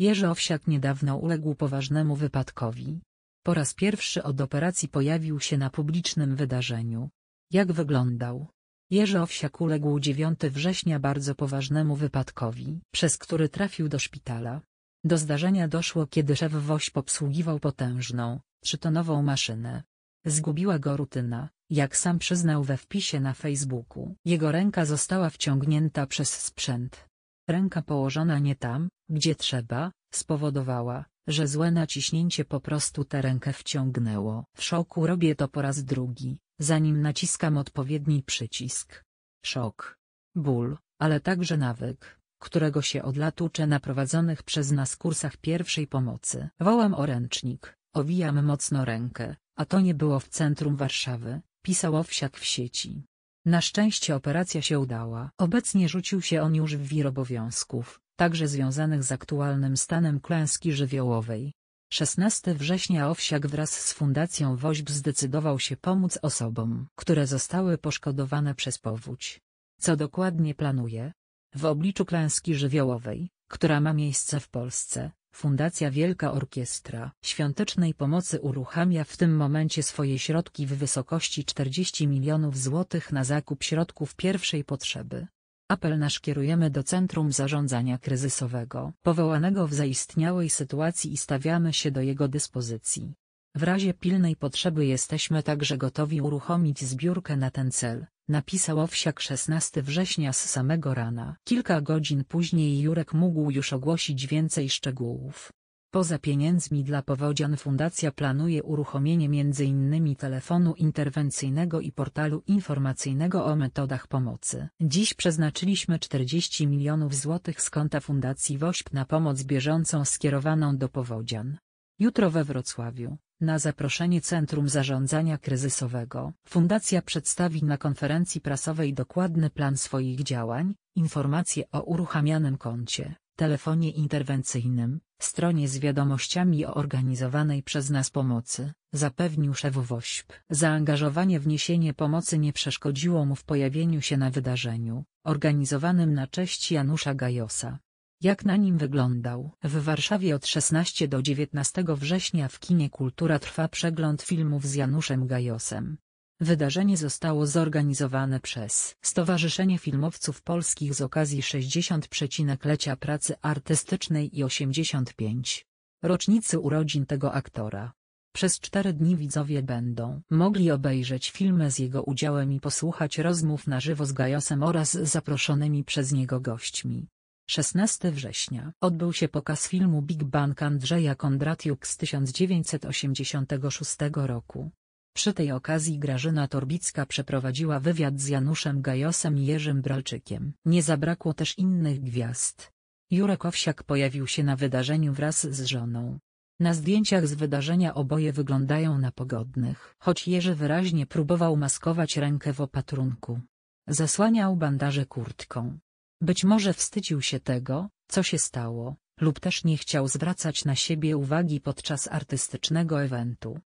Jerzy Owsiak niedawno uległ poważnemu wypadkowi. Po raz pierwszy od operacji pojawił się na publicznym wydarzeniu. Jak wyglądał? Jerzy Owsiak uległ 9 września bardzo poważnemu wypadkowi, przez który trafił do szpitala. Do zdarzenia doszło kiedy szef woś obsługiwał potężną, trzytonową maszynę. Zgubiła go rutyna, jak sam przyznał we wpisie na Facebooku. Jego ręka została wciągnięta przez sprzęt. Ręka położona nie tam, gdzie trzeba, spowodowała, że złe naciśnięcie po prostu tę rękę wciągnęło. W szoku robię to po raz drugi, zanim naciskam odpowiedni przycisk. Szok. Ból, ale także nawyk, którego się od lat uczę na prowadzonych przez nas kursach pierwszej pomocy. Wołam o ręcznik, owijam mocno rękę, a to nie było w centrum Warszawy, pisał owsiak w sieci. Na szczęście operacja się udała. Obecnie rzucił się on już w wir obowiązków, także związanych z aktualnym stanem klęski żywiołowej. 16 września Owsiak wraz z Fundacją Woźb zdecydował się pomóc osobom, które zostały poszkodowane przez powódź. Co dokładnie planuje? W obliczu klęski żywiołowej, która ma miejsce w Polsce, Fundacja Wielka Orkiestra Świątecznej Pomocy uruchamia w tym momencie swoje środki w wysokości 40 milionów złotych na zakup środków pierwszej potrzeby. Apel nasz kierujemy do Centrum Zarządzania Kryzysowego, powołanego w zaistniałej sytuacji i stawiamy się do jego dyspozycji. W razie pilnej potrzeby jesteśmy także gotowi uruchomić zbiórkę na ten cel, napisał Owsiak 16 września z samego rana. Kilka godzin później Jurek mógł już ogłosić więcej szczegółów. Poza pieniędzmi dla powodzian fundacja planuje uruchomienie m.in. telefonu interwencyjnego i portalu informacyjnego o metodach pomocy. Dziś przeznaczyliśmy 40 milionów złotych z konta Fundacji WOŚP na pomoc bieżącą skierowaną do powodzian. Jutro we Wrocławiu. Na zaproszenie Centrum Zarządzania Kryzysowego Fundacja przedstawi na konferencji prasowej dokładny plan swoich działań, informacje o uruchamianym koncie, telefonie interwencyjnym, stronie z wiadomościami o organizowanej przez nas pomocy, zapewnił szef WOŚP. Zaangażowanie w niesienie pomocy nie przeszkodziło mu w pojawieniu się na wydarzeniu, organizowanym na cześć Janusza Gajosa jak na nim wyglądał. W Warszawie od 16 do 19 września w kinie Kultura trwa przegląd filmów z Januszem Gajosem. Wydarzenie zostało zorganizowane przez Stowarzyszenie Filmowców Polskich z okazji 60-lecia pracy artystycznej i 85. rocznicy urodzin tego aktora. Przez cztery dni widzowie będą mogli obejrzeć filmy z jego udziałem i posłuchać rozmów na żywo z Gajosem oraz zaproszonymi przez niego gośćmi. 16 września odbył się pokaz filmu Big Bang Andrzeja Kondratiuk z 1986 roku. Przy tej okazji Grażyna Torbicka przeprowadziła wywiad z Januszem Gajosem i Jerzym Bralczykiem. Nie zabrakło też innych gwiazd. Jurek Owsiak pojawił się na wydarzeniu wraz z żoną. Na zdjęciach z wydarzenia oboje wyglądają na pogodnych, choć Jerzy wyraźnie próbował maskować rękę w opatrunku. Zasłaniał bandaże kurtką. Być może wstydził się tego, co się stało, lub też nie chciał zwracać na siebie uwagi podczas artystycznego eventu.